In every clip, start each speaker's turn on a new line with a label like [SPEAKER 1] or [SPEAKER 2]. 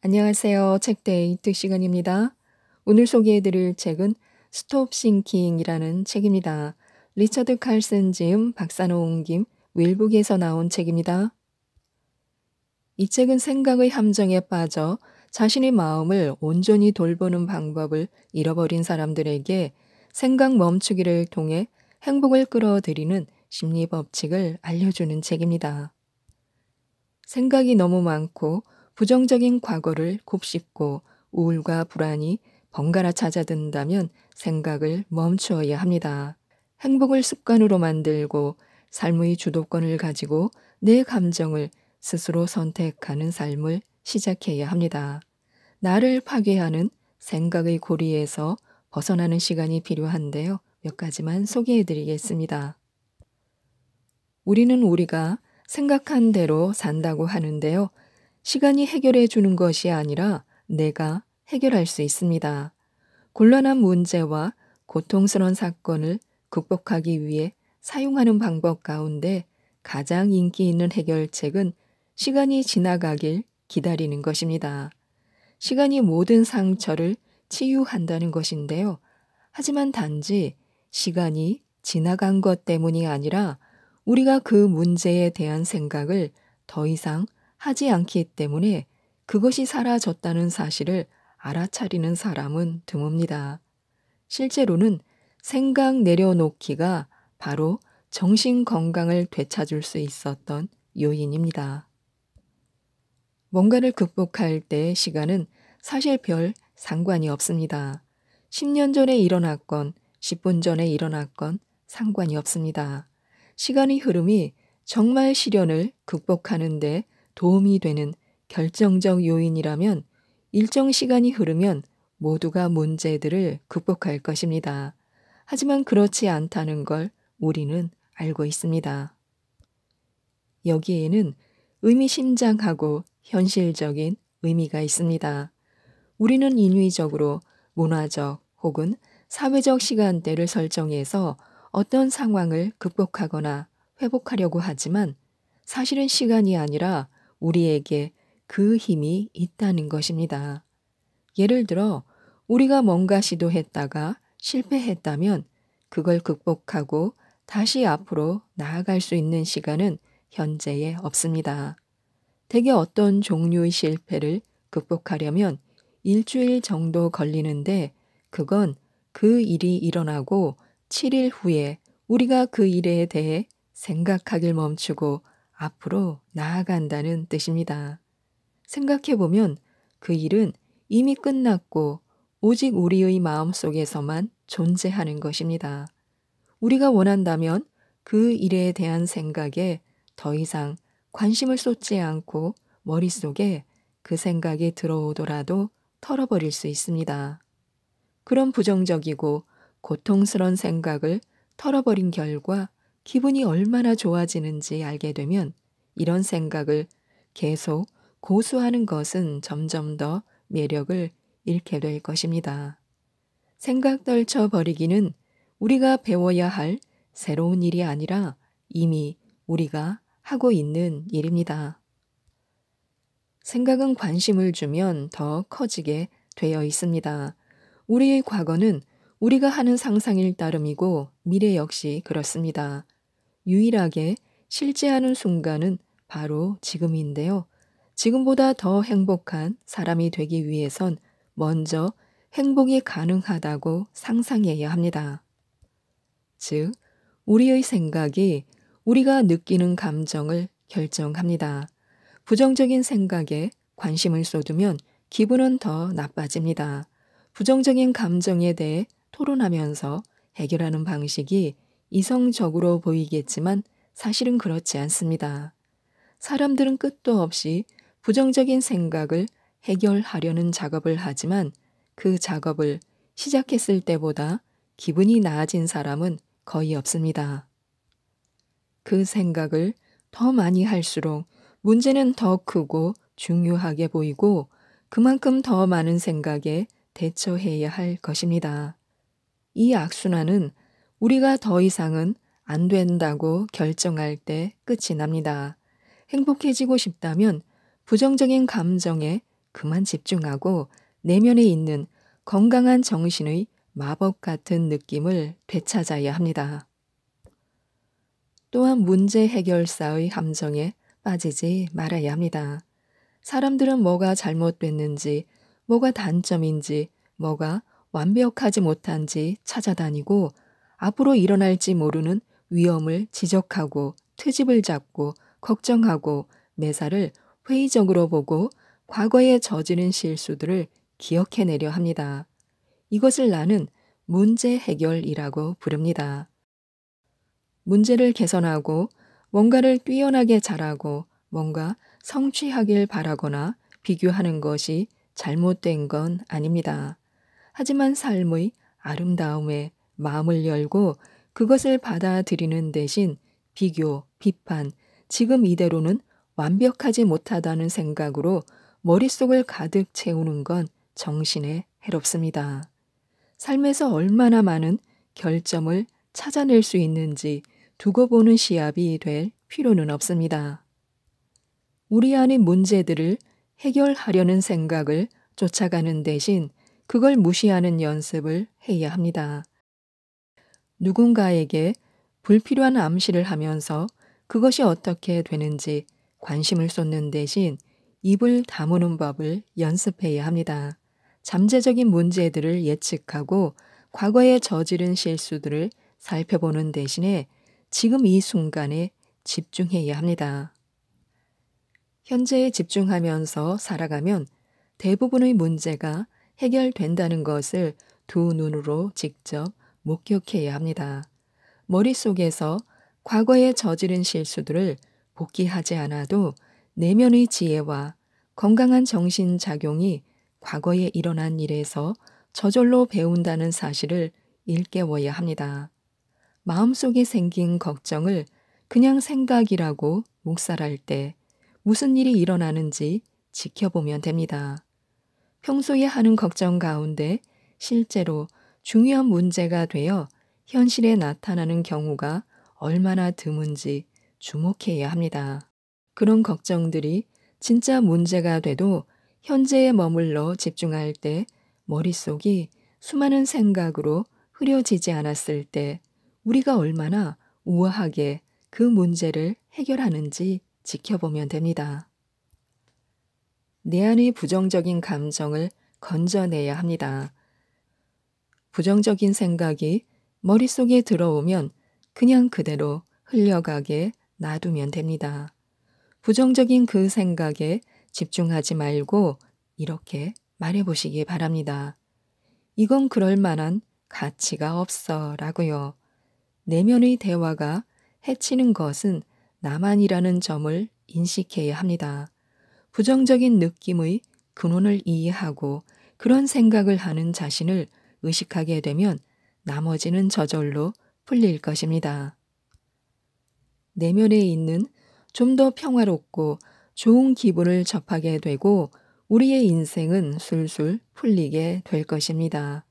[SPEAKER 1] 안녕하세요. 책데이 트 시간입니다. 오늘 소개해드릴 책은 스톱 싱킹이라는 책입니다. 리처드 칼슨 지음 박사노홍 김 윌북에서 나온 책입니다. 이 책은 생각의 함정에 빠져 자신의 마음을 온전히 돌보는 방법을 잃어버린 사람들에게 생각 멈추기를 통해 행복을 끌어들이는 심리 법칙을 알려주는 책입니다. 생각이 너무 많고 부정적인 과거를 곱씹고 우울과 불안이 번갈아 찾아든다면 생각을 멈추어야 합니다. 행복을 습관으로 만들고 삶의 주도권을 가지고 내 감정을 스스로 선택하는 삶을 시작해야 합니다. 나를 파괴하는 생각의 고리에서 벗어나는 시간이 필요한데요. 몇 가지만 소개해 드리겠습니다. 우리는 우리가 생각한 대로 산다고 하는데요. 시간이 해결해 주는 것이 아니라 내가 해결할 수 있습니다. 곤란한 문제와 고통스러운 사건을 극복하기 위해 사용하는 방법 가운데 가장 인기 있는 해결책은 시간이 지나가길 기다리는 것입니다. 시간이 모든 상처를 치유한다는 것인데요. 하지만 단지 시간이 지나간 것 때문이 아니라 우리가 그 문제에 대한 생각을 더 이상 하지 않기 때문에 그것이 사라졌다는 사실을 알아차리는 사람은 드뭅니다. 실제로는 생각 내려놓기가 바로 정신 건강을 되찾을 수 있었던 요인입니다. 뭔가를 극복할 때의 시간은 사실 별 상관이 없습니다. 10년 전에 일어났건 10분 전에 일어났건 상관이 없습니다. 시간의 흐름이 정말 시련을 극복하는데 도움이 되는 결정적 요인이라면 일정 시간이 흐르면 모두가 문제들을 극복할 것입니다. 하지만 그렇지 않다는 걸 우리는 알고 있습니다. 여기에는 의미심장하고 현실적인 의미가 있습니다. 우리는 인위적으로 문화적 혹은 사회적 시간대를 설정해서 어떤 상황을 극복하거나 회복하려고 하지만 사실은 시간이 아니라 우리에게 그 힘이 있다는 것입니다. 예를 들어 우리가 뭔가 시도했다가 실패했다면 그걸 극복하고 다시 앞으로 나아갈 수 있는 시간은 현재에 없습니다. 대개 어떤 종류의 실패를 극복하려면 일주일 정도 걸리는데 그건 그 일이 일어나고 7일 후에 우리가 그 일에 대해 생각하길 멈추고 앞으로 나아간다는 뜻입니다. 생각해보면 그 일은 이미 끝났고 오직 우리의 마음 속에서만 존재하는 것입니다. 우리가 원한다면 그 일에 대한 생각에 더 이상 관심을 쏟지 않고 머릿속에 그 생각이 들어오더라도 털어버릴 수 있습니다. 그런 부정적이고 고통스러운 생각을 털어버린 결과 기분이 얼마나 좋아지는지 알게 되면 이런 생각을 계속 고수하는 것은 점점 더 매력을 잃게 될 것입니다. 생각 떨쳐버리기는 우리가 배워야 할 새로운 일이 아니라 이미 우리가 하고 있는 일입니다. 생각은 관심을 주면 더 커지게 되어 있습니다. 우리의 과거는 우리가 하는 상상일 따름이고 미래 역시 그렇습니다. 유일하게 실재하는 순간은 바로 지금인데요. 지금보다 더 행복한 사람이 되기 위해선 먼저 행복이 가능하다고 상상해야 합니다. 즉, 우리의 생각이 우리가 느끼는 감정을 결정합니다. 부정적인 생각에 관심을 쏟으면 기분은 더 나빠집니다. 부정적인 감정에 대해 토론하면서 해결하는 방식이 이성적으로 보이겠지만 사실은 그렇지 않습니다. 사람들은 끝도 없이 부정적인 생각을 해결하려는 작업을 하지만 그 작업을 시작했을 때보다 기분이 나아진 사람은 거의 없습니다. 그 생각을 더 많이 할수록 문제는 더 크고 중요하게 보이고 그만큼 더 많은 생각에 대처해야 할 것입니다. 이 악순환은 우리가 더 이상은 안 된다고 결정할 때 끝이 납니다. 행복해지고 싶다면 부정적인 감정에 그만 집중하고 내면에 있는 건강한 정신의 마법 같은 느낌을 되찾아야 합니다. 또한 문제 해결사의 함정에 빠지지 말아야 합니다. 사람들은 뭐가 잘못됐는지, 뭐가 단점인지, 뭐가 완벽하지 못한지 찾아다니고 앞으로 일어날지 모르는 위험을 지적하고 트집을 잡고 걱정하고 매사를 회의적으로 보고 과거에 저지른 실수들을 기억해내려 합니다. 이것을 나는 문제 해결이라고 부릅니다. 문제를 개선하고 뭔가를 뛰어나게 잘하고 뭔가 성취하길 바라거나 비교하는 것이 잘못된 건 아닙니다. 하지만 삶의 아름다움에 마음을 열고 그것을 받아들이는 대신 비교, 비판, 지금 이대로는 완벽하지 못하다는 생각으로 머릿속을 가득 채우는 건 정신에 해롭습니다. 삶에서 얼마나 많은 결점을 찾아낼 수 있는지 두고 보는 시합이 될 필요는 없습니다. 우리 안의 문제들을 해결하려는 생각을 쫓아가는 대신 그걸 무시하는 연습을 해야 합니다. 누군가에게 불필요한 암시를 하면서 그것이 어떻게 되는지 관심을 쏟는 대신 입을 다무는 법을 연습해야 합니다. 잠재적인 문제들을 예측하고 과거에 저지른 실수들을 살펴보는 대신에 지금 이 순간에 집중해야 합니다. 현재에 집중하면서 살아가면 대부분의 문제가 해결된다는 것을 두 눈으로 직접 목격해야 합니다. 머릿속에서 과거에 저지른 실수들을 복귀하지 않아도 내면의 지혜와 건강한 정신작용이 과거에 일어난 일에서 저절로 배운다는 사실을 일깨워야 합니다. 마음속에 생긴 걱정을 그냥 생각이라고 묵살할 때 무슨 일이 일어나는지 지켜보면 됩니다. 평소에 하는 걱정 가운데 실제로 중요한 문제가 되어 현실에 나타나는 경우가 얼마나 드문지 주목해야 합니다. 그런 걱정들이 진짜 문제가 돼도 현재에 머물러 집중할 때 머릿속이 수많은 생각으로 흐려지지 않았을 때 우리가 얼마나 우아하게 그 문제를 해결하는지 지켜보면 됩니다. 내 안의 부정적인 감정을 건져내야 합니다. 부정적인 생각이 머릿속에 들어오면 그냥 그대로 흘려가게 놔두면 됩니다. 부정적인 그 생각에 집중하지 말고 이렇게 말해보시기 바랍니다. 이건 그럴 만한 가치가 없어 라고요. 내면의 대화가 해치는 것은 나만이라는 점을 인식해야 합니다. 부정적인 느낌의 근원을 이해하고 그런 생각을 하는 자신을 의식하게 되면 나머지는 저절로 풀릴 것입니다. 내면에 있는 좀 더 평화롭고 좋은 기분을 접하게 되고 우리의 인생은 술술 풀리게 될 것입니다.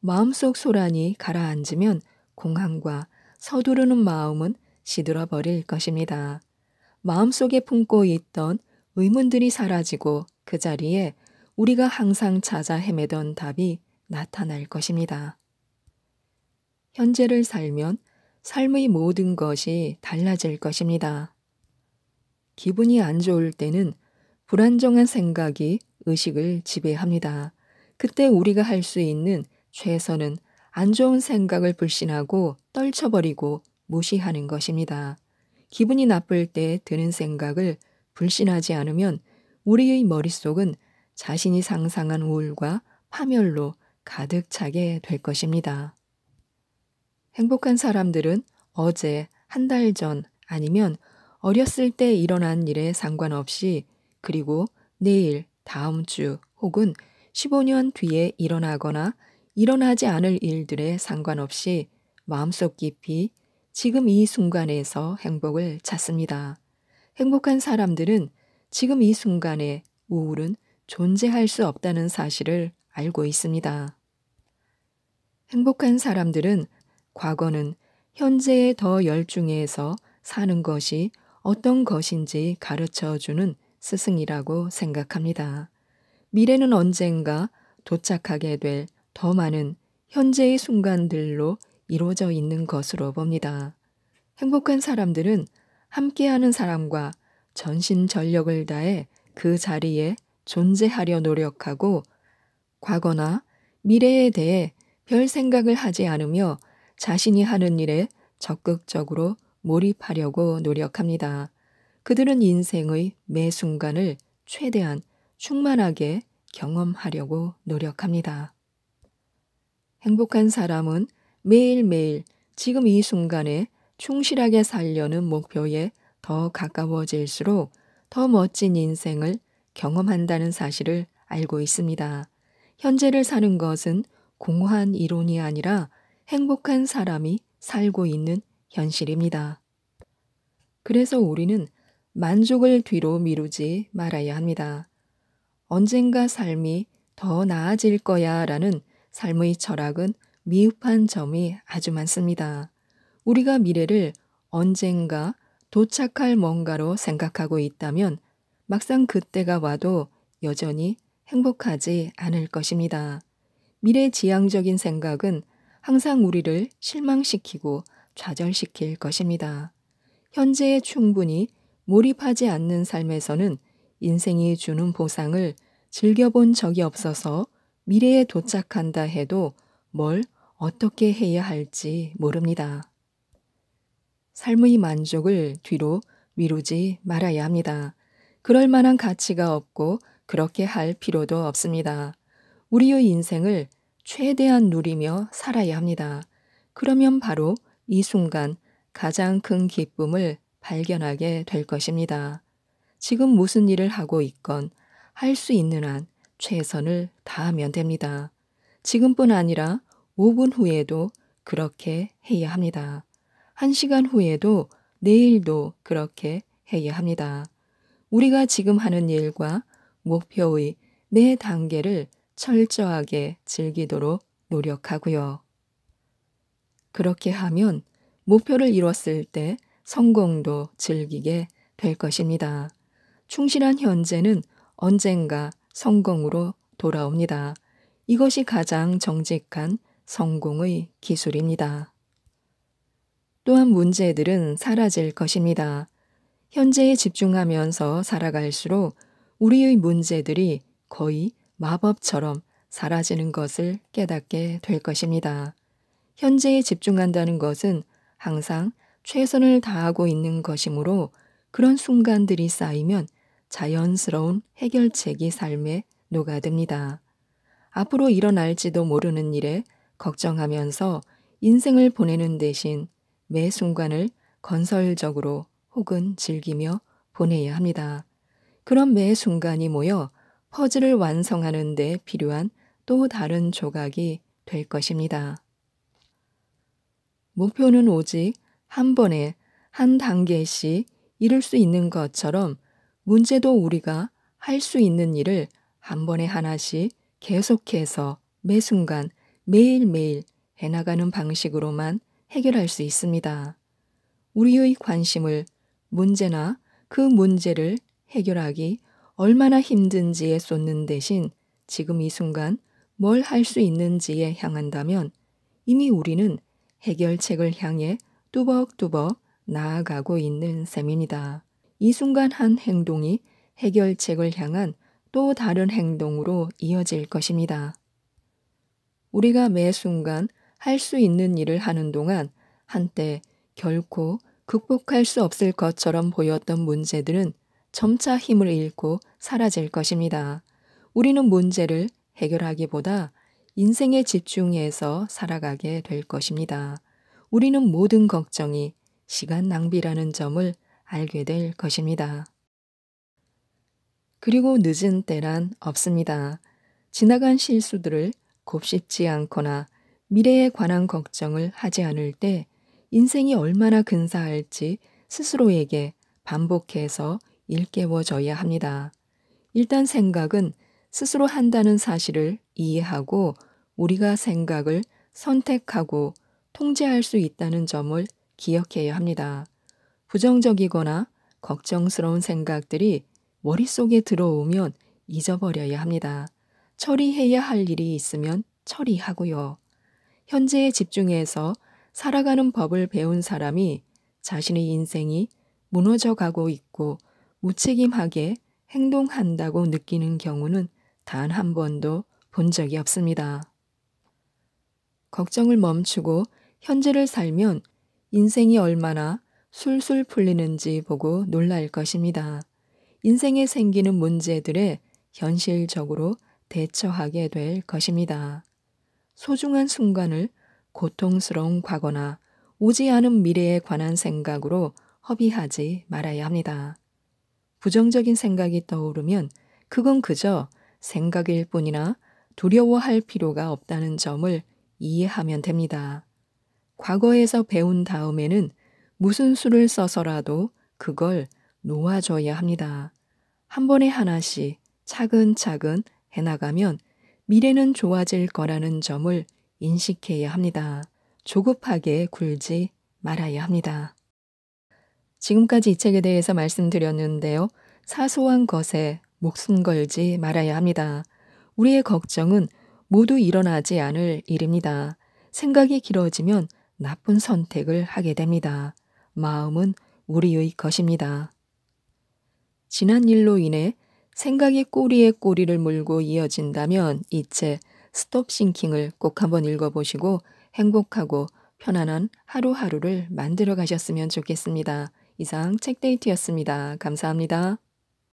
[SPEAKER 1] 마음속 소란이 가라앉으면 공황과 서두르는 마음은 시들어 버릴 것입니다. 마음속에 품고 있던 의문들이 사라지고 그 자리에 우리가 항상 찾아 헤매던 답이 나타날 것입니다. 현재를 살면 삶의 모든 것이 달라질 것입니다. 기분이 안 좋을 때는 불안정한 생각이 의식을 지배합니다. 그때 우리가 할 수 있는 최선은 안 좋은 생각을 불신하고 떨쳐버리고 무시하는 것입니다. 기분이 나쁠 때 드는 생각을 불신하지 않으면 우리의 머릿속은 자신이 상상한 우울과 파멸로 가득 차게 될 것입니다. 행복한 사람들은 어제, 한 달 전, 아니면 어렸을 때 일어난 일에 상관없이 그리고 내일, 다음 주 혹은 15년 뒤에 일어나거나 일어나지 않을 일들에 상관없이 마음속 깊이 지금 이 순간에서 행복을 찾습니다. 행복한 사람들은 지금 이 순간에 우울은 존재할 수 없다는 사실을 알고 있습니다. 행복한 사람들은 과거는 현재에 더 열중해서 사는 것이 어떤 것인지 가르쳐 주는 스승이라고 생각합니다. 미래는 언젠가 도착하게 될 더 많은 현재의 순간들로 이루어져 있는 것으로 봅니다. 행복한 사람들은 함께하는 사람과 전신 전력을 다해 그 자리에 존재하려 노력하고 과거나 미래에 대해 별 생각을 하지 않으며 자신이 하는 일에 적극적으로 몰입하려고 노력합니다. 그들은 인생의 매 순간을 최대한 충만하게 경험하려고 노력합니다. 행복한 사람은 매일매일 지금 이 순간에 충실하게 살려는 목표에 더 가까워질수록 더 멋진 인생을 경험한다는 사실을 알고 있습니다. 현재를 사는 것은 공허한 이론이 아니라 행복한 사람이 살고 있는 현실입니다. 그래서 우리는 만족을 뒤로 미루지 말아야 합니다. 언젠가 삶이 더 나아질 거야 라는 삶의 철학은 미흡한 점이 아주 많습니다. 우리가 미래를 언젠가 도착할 뭔가로 생각하고 있다면 막상 그때가 와도 여전히 행복하지 않을 것입니다. 미래지향적인 생각은 항상 우리를 실망시키고 좌절시킬 것입니다. 현재에 충분히 몰입하지 않는 삶에서는 인생이 주는 보상을 즐겨본 적이 없어서 미래에 도착한다 해도 뭘 어떻게 해야 할지 모릅니다. 삶의 만족을 뒤로 미루지 말아야 합니다. 그럴 만한 가치가 없고 그렇게 할 필요도 없습니다. 우리의 인생을 최대한 누리며 살아야 합니다. 그러면 바로 이 순간 가장 큰 기쁨을 발견하게 될 것입니다. 지금 무슨 일을 하고 있건 할 수 있는 한 최선을 다하면 됩니다. 지금뿐 아니라 5분 후에도 그렇게 해야 합니다. 1시간 후에도 내일도 그렇게 해야 합니다. 우리가 지금 하는 일과 목표의 내 네 단계를 철저하게 즐기도록 노력하고요. 그렇게 하면 목표를 이뤘을 때 성공도 즐기게 될 것입니다. 충실한 현재는 언젠가 성공으로 돌아옵니다. 이것이 가장 정직한 성공의 기술입니다. 또한 문제들은 사라질 것입니다. 현재에 집중하면서 살아갈수록 우리의 문제들이 거의 마법처럼 사라지는 것을 깨닫게 될 것입니다. 현재에 집중한다는 것은 항상 최선을 다하고 있는 것이므로 그런 순간들이 쌓이면 자연스러운 해결책이 삶에 녹아듭니다. 앞으로 일어날지도 모르는 일에 걱정하면서 인생을 보내는 대신 매 순간을 건설적으로 혹은 즐기며 보내야 합니다. 그런 매 순간이 모여 퍼즐을 완성하는 데 필요한 또 다른 조각이 될 것입니다. 목표는 오직 한 번에 한 단계씩 이룰 수 있는 것처럼 문제도 우리가 할 수 있는 일을 한 번에 하나씩 계속해서 매 순간 매일매일 해나가는 방식으로만 해결할 수 있습니다. 우리의 관심을 문제나 그 문제를 해결하기 얼마나 힘든지에 쏟는 대신 지금 이 순간 뭘 할 수 있는지에 향한다면 이미 우리는 해결책을 향해 뚜벅뚜벅 나아가고 있는 셈입니다. 이 순간 한 행동이 해결책을 향한 또 다른 행동으로 이어질 것입니다. 우리가 매 순간 할 수 있는 일을 하는 동안 한때 결코 극복할 수 없을 것처럼 보였던 문제들은 점차 힘을 잃고 사라질 것입니다. 우리는 문제를 해결하기보다 인생에 집중해서 살아가게 될 것입니다. 우리는 모든 걱정이 시간 낭비라는 점을 알게 될 것입니다. 그리고 늦은 때란 없습니다. 지나간 실수들을 곱씹지 않거나 미래에 관한 걱정을 하지 않을 때 인생이 얼마나 근사할지 스스로에게 반복해서 일깨워져야 합니다. 일단 생각은 스스로 한다는 사실을 이해하고 우리가 생각을 선택하고 통제할 수 있다는 점을 기억해야 합니다. 부정적이거나 걱정스러운 생각들이 머릿속에 들어오면 잊어버려야 합니다. 처리해야 할 일이 있으면 처리하고요. 현재에 집중해서 살아가는 법을 배운 사람이 자신의 인생이 무너져 가고 있고 무책임하게 행동한다고 느끼는 경우는 단 한 번도 본 적이 없습니다. 걱정을 멈추고 현재를 살면 인생이 얼마나 술술 풀리는지 보고 놀랄 것입니다. 인생에 생기는 문제들에 현실적으로 대처하게 될 것입니다. 소중한 순간을 고통스러운 과거나 오지 않은 미래에 관한 생각으로 허비하지 말아야 합니다. 부정적인 생각이 떠오르면 그건 그저 생각일 뿐이나 두려워할 필요가 없다는 점을 이해하면 됩니다. 과거에서 배운 다음에는 무슨 수를 써서라도 그걸 놓아줘야 합니다. 한 번에 하나씩 차근차근 해나가면 미래는 좋아질 거라는 점을 인식해야 합니다. 조급하게 굴지 말아야 합니다. 지금까지 이 책에 대해서 말씀드렸는데요. 사소한 것에 목숨 걸지 말아야 합니다. 우리의 걱정은 모두 일어나지 않을 일입니다. 생각이 길어지면 나쁜 선택을 하게 됩니다. 마음은 우리의 것입니다. 지난 일로 인해 생각이 꼬리에 꼬리를 물고 이어진다면 이 책 스톱 싱킹을 꼭 한번 읽어보시고 행복하고 편안한 하루하루를 만들어 가셨으면 좋겠습니다. 이상 책데이트였습니다. 감사합니다.